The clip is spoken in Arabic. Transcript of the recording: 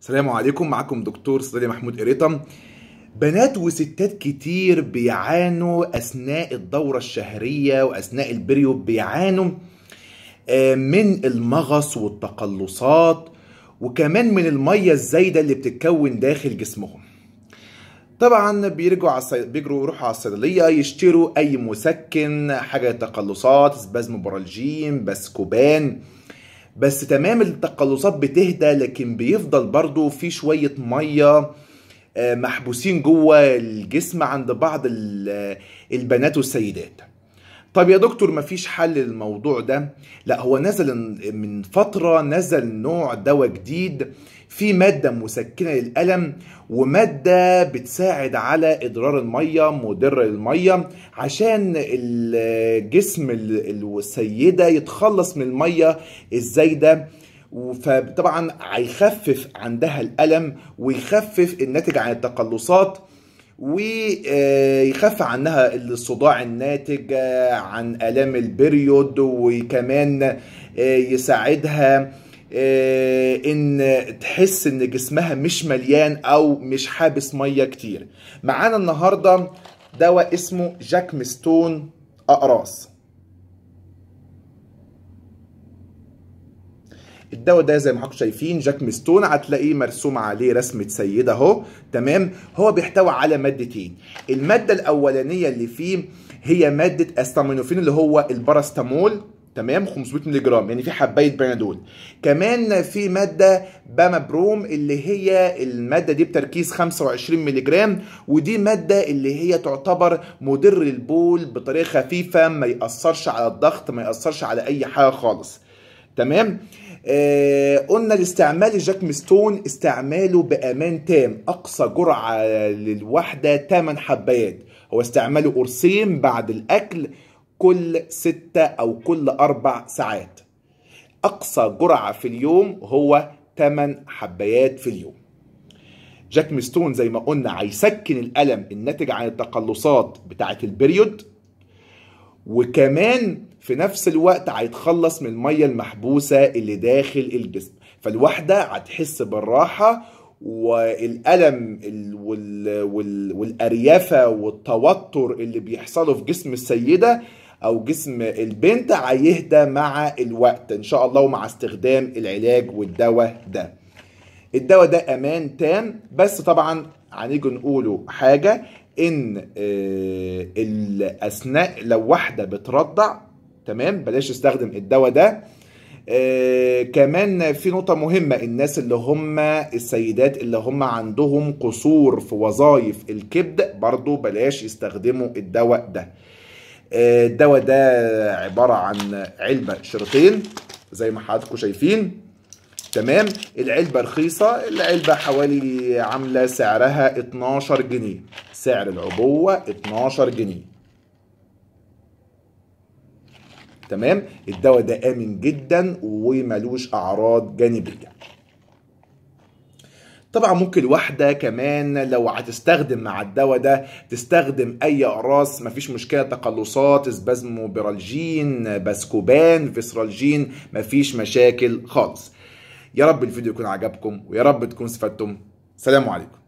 السلام عليكم معكم دكتور صيدلي محمود قريطه بنات وستات كتير بيعانوا اثناء الدوره الشهريه واثناء البريود بيعانوا آه، من المغص والتقلصات وكمان من الميه الزايده اللي بتتكون داخل جسمهم طبعا بيرجعوا على الصي... بيجروا يروحوا على الصيدليه يشتروا اي مسكن حاجه تقلصات سبازموبرالجين بسكوبان بس تمام التقلصات بتهدى لكن بيفضل برضو في شوية مية آه، محبوسين جوه الجسم عند بعض آه، البنات والسيدات طب يا دكتور مفيش حل للموضوع ده لا هو نزل من فترة نزل نوع دواء جديد في مادة مسكنة للألم ومادة بتساعد على إدرار المية مدرة للمية عشان الجسم السيدة يتخلص من المية الزايدة فطبعا هيخفف عندها الألم ويخفف الناتج عن التقلصات ويخف عنها الصداع الناتج عن آلام البريود وكمان يساعدها آه، ان تحس ان جسمها مش مليان او مش حابس ميه كتير معانا النهارده دواء اسمه جاكمستون اقراص الدواء ده زي ما حضراتكم شايفين جاك مستون هتلاقيه مرسوم عليه رسمه سيده اهو تمام هو بيحتوي على مادتين الماده الاولانيه اللي فيه هي ماده استامينوفين اللي هو الباراستامول تمام 500 مللي جرام يعني في حبايه بنادول كمان في ماده بامابروم اللي هي الماده دي بتركيز 25 مللي جرام ودي ماده اللي هي تعتبر مضر البول بطريقه خفيفه ما ياثرش على الضغط ما ياثرش على اي حاجه خالص تمام آه قلنا الاستعمال جاك ستون استعماله بامان تام اقصى جرعه للوحده 8 حبات هو استعماله قرصين بعد الاكل كل 6 او كل 4 ساعات اقصى جرعه في اليوم هو 8 حبايات في اليوم جاك ستون زي ما قلنا هيسكن الالم الناتج عن التقلصات بتاعه البريود وكمان في نفس الوقت هيتخلص من الميه المحبوسه اللي داخل الجسم فالواحده هتحس بالراحه والالم وال والاريافه والتوتر اللي بيحصله في جسم السيده او جسم البنت هيهدى مع الوقت ان شاء الله ومع استخدام العلاج والدواء ده الدواء ده امان تام بس طبعا هنيجي نقوله حاجه ان آه، الأثناء لو واحده بترضع تمام بلاش استخدم الدواء ده آه كمان في نقطة مهمة الناس اللي هم السيدات اللي هم عندهم قصور في وظائف الكبد برضو بلاش يستخدموا الدواء ده آه الدواء ده عبارة عن علبة شريطين زي ما حضراتكم شايفين تمام العلبة رخيصة العلبة حوالي عاملة سعرها 12 جنيه سعر العبوة 12 جنيه تمام الدواء ده امن جدا وملوش اعراض جانبيه طبعا ممكن الواحده كمان لو هتستخدم مع الدواء ده تستخدم اي اقراص مفيش مشكله تقلصات سبازموبرالجين باسكوبان فيسرالجين مفيش مشاكل خالص يا رب الفيديو يكون عجبكم ويا رب تكونوا استفدتم سلام عليكم